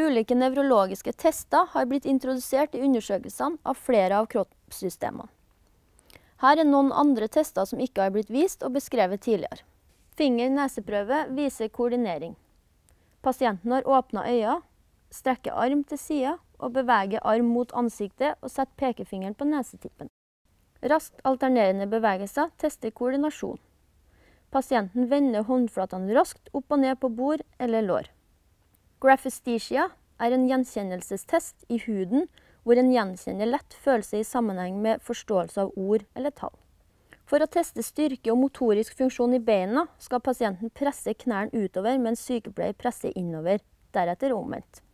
Ulike nevrologiske tester har blitt introdusert i undersøkelsene av flere av kroppssystemene. Her er noen andre tester som ikke har blitt vist og beskrevet tidligere. Finger-neseprøve viser koordinering. Pasienten har åpna øya, strekker arm til sida og beveger arm mot ansiktet og setter pekefingeren på nesetippen. Raskt alternerende bevegelser tester koordinasjon. Pasienten vender håndflatene raskt opp og ned på bord eller lår. Graphesthesia er en gjenkjennelsestest i huden hvor en gjenkjenner lett følelse i sammenheng med forståelse av ord eller tall. For å teste styrke og motorisk funksjon i beina skal pasienten presse knærne utover, mens sykepleier presser innover, deretter omvendt.